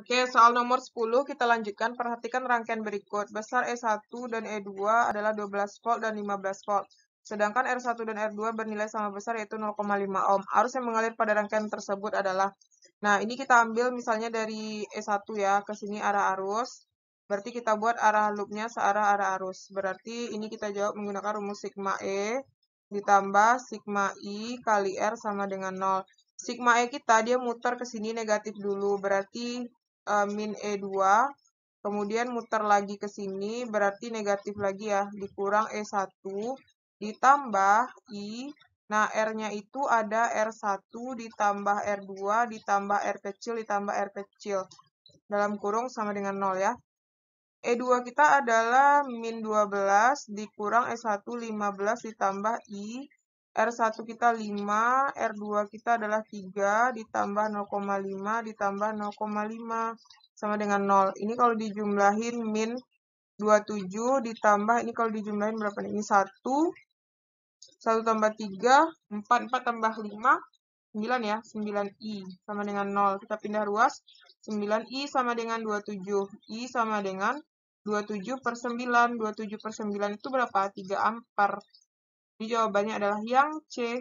Oke, soal nomor 10 kita lanjutkan. Perhatikan rangkaian berikut. Besar E1 dan E2 adalah 12 volt dan 15 volt. Sedangkan R1 dan R2 bernilai sama besar yaitu 0,5 ohm. Arus yang mengalir pada rangkaian tersebut adalah. Nah, ini kita ambil misalnya dari E1 ya, ke sini arah arus. Berarti kita buat arah loopnya searah arah arus. Berarti ini kita jawab menggunakan rumus sigma E ditambah sigma I kali R sama dengan 0. Sigma E kita dia muter ke sini negatif dulu, berarti min E2, kemudian muter lagi ke sini, berarti negatif lagi ya, dikurang E1, ditambah I, nah R-nya itu ada R1 ditambah R2, ditambah R kecil, ditambah R kecil, dalam kurung sama dengan 0 ya. E2 kita adalah min 12 dikurang e S1 15 ditambah I R1 kita 5, R2 kita adalah 3, ditambah 0,5, ditambah 0,5, sama dengan 0. Ini kalau dijumlahin min 27, ditambah, ini kalau dijumlahin berapa nih? Ini 1, 1 tambah 3, 4, 4 tambah 5, 9 ya, 9I sama dengan 0. Kita pindah ruas, 9I sama dengan 27, I sama dengan 27 per 9, 27 per 9 itu berapa? 3 ampere. Jawabannya adalah yang C.